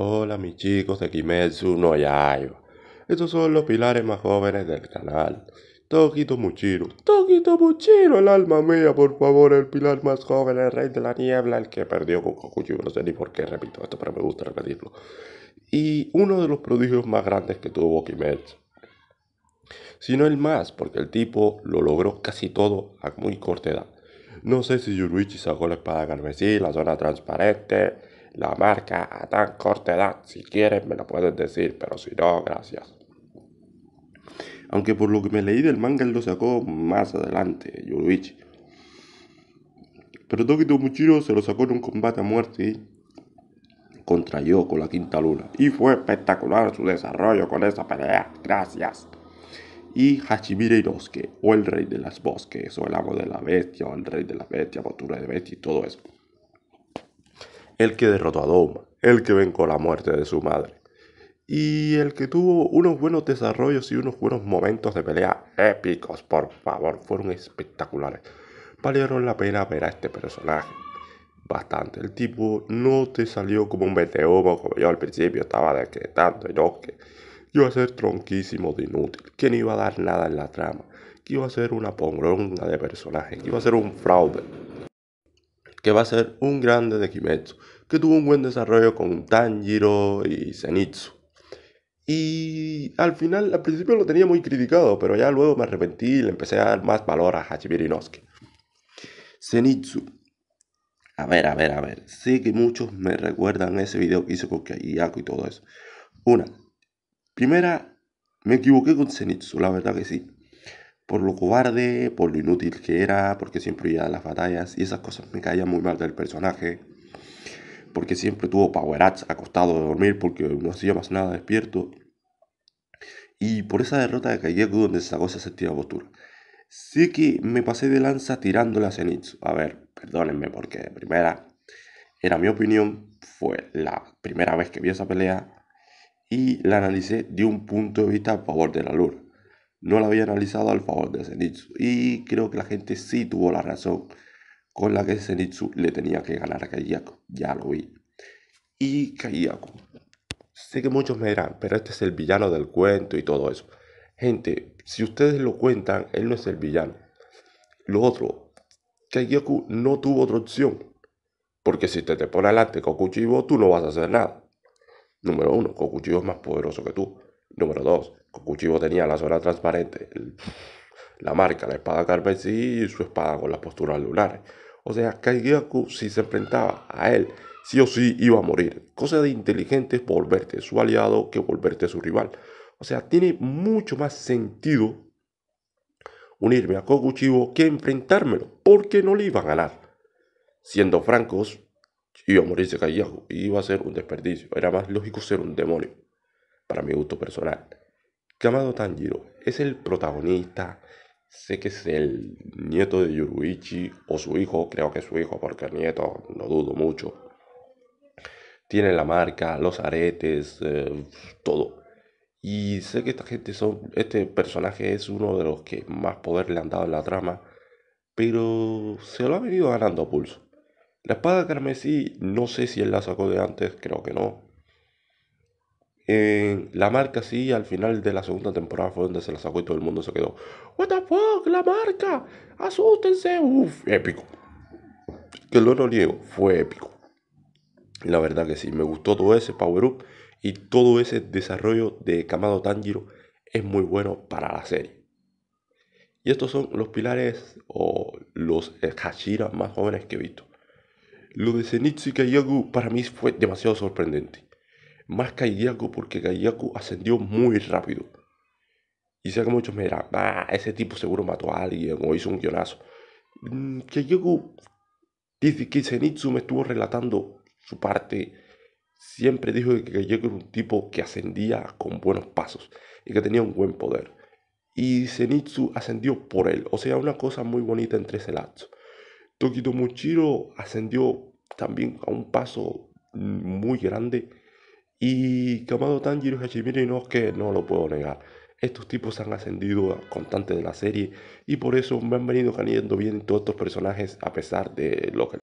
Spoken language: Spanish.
Hola mis chicos de Kimetsu no Yaiba. Estos son los pilares más jóvenes del canal. Tokito Muchiro. Tokito Muchiro, el alma mía, por favor, el pilar más joven, el rey de la niebla, el que perdió con Kokuchi. No sé ni por qué repito esto, pero me gusta repetirlo. Y uno de los prodigios más grandes que tuvo Kimetsu. Si no el más, porque el tipo lo logró casi todo a muy corta edad. No sé si Yuruichi sacó la espada carmesí, la zona transparente, la marca a tan corta edad. Si quieres me lo puedes decir, pero si no, gracias. Aunque por lo que me leí del manga lo sacó más adelante, Yuruichi. Pero Tokito Muchiro se lo sacó en un combate a muerte contra con la Quinta Luna. Y fue espectacular su desarrollo con esa pelea. Gracias. Y Hachimira Inosuke, o el rey de las bosques, o el amo de la bestia, o el rey de la bestia, postura de bestia y todo eso el que derrotó a Doma, el que vengó la muerte de su madre y el que tuvo unos buenos desarrollos y unos buenos momentos de pelea épicos, por favor, fueron espectaculares. Valieron la pena ver a este personaje. Bastante. El tipo no te salió como un meteoro como yo al principio estaba decretando, no, que iba a ser tronquísimo de inútil, que no iba a dar nada en la trama, que iba a ser una pongronga de personaje, que iba a ser un fraude, que va a ser un grande de Kimetsu que tuvo un buen desarrollo con Tanjiro y Zenitsu. Y al final, al principio lo tenía muy criticado, pero ya luego me arrepentí y le empecé a dar más valor a Hachimiri Inosuke. Zenitsu. A ver, a ver, a ver. Sé que muchos me recuerdan ese video que hice con Kiyako y todo eso. Una. Primera, me equivoqué con Zenitsu, la verdad que sí. Por lo cobarde, por lo inútil que era, porque siempre iba a las batallas y esas cosas me caía muy mal del personaje porque siempre tuvo power-ups acostado de dormir porque no hacía más nada despierto. Y por esa derrota de Kaigeku donde sacó esa séptima postura. Sí que me pasé de lanza tirándole a Zenitsu. A ver, perdónenme porque de primera era mi opinión, fue la primera vez que vi esa pelea y la analicé de un punto de vista a favor de la luna. No la había analizado al favor de Zenitsu y creo que la gente sí tuvo la razón con la que Senitsu le tenía que ganar a Kaiyaku. Ya lo vi. Y Kaiyaku. Sé que muchos me dirán, pero este es el villano del cuento y todo eso. Gente, si ustedes lo cuentan, él no es el villano. Lo otro, Kaiyaku no tuvo otra opción. Porque si te, te pone Koku Kokuchibo, tú no vas a hacer nada. Número uno, Kokuchibo es más poderoso que tú. Número dos, Kokuchibo tenía la zona transparente, la marca, la espada carmesí y su espada con las posturas lunares. O sea, Kaigaku, si se enfrentaba a él, sí o sí iba a morir. Cosa de inteligente es volverte su aliado que volverte su rival. O sea, tiene mucho más sentido unirme a Kokuchibo que enfrentármelo, porque no le iba a ganar. Siendo francos, iba a morirse y iba a ser un desperdicio. Era más lógico ser un demonio, para mi gusto personal. Kamado Tanjiro es el protagonista Sé que es el nieto de Yuruichi o su hijo, creo que su hijo porque el nieto no dudo mucho. Tiene la marca, los aretes, eh, todo. Y sé que esta gente son, este personaje es uno de los que más poder le han dado en la trama, pero se lo ha venido ganando a pulso. La espada carmesí, no sé si él la sacó de antes, creo que no, eh, la marca sí, al final de la segunda temporada fue donde se la sacó y todo el mundo se quedó. ¿What the fuck? La marca. Asústense. Uf, épico. Que lo no niego, fue épico. La verdad que sí, me gustó todo ese power up y todo ese desarrollo de Kamado Tanjiro es muy bueno para la serie. Y estos son los pilares o los eh, Hashira más jóvenes que he visto. Lo de Zenitsu yo para mí fue demasiado sorprendente más Kaiyaku porque Kaiyaku ascendió muy rápido. Y sé que muchos me dirán, ah, ese tipo seguro mató a alguien o hizo un guionazo. Mm, Kaiyaku, Dice que Zenitsu me estuvo relatando su parte, siempre dijo que Kaiyaku era un tipo que ascendía con buenos pasos y que tenía un buen poder. Y Zenitsu ascendió por él, o sea, una cosa muy bonita entre ese lapso. Tokito Muchiro ascendió también a un paso mm, muy grande y Kamado Tanjiro y no es que no lo puedo negar. Estos tipos han ascendido constante de la serie y por eso me han venido cayendo bien todos estos personajes a pesar de lo que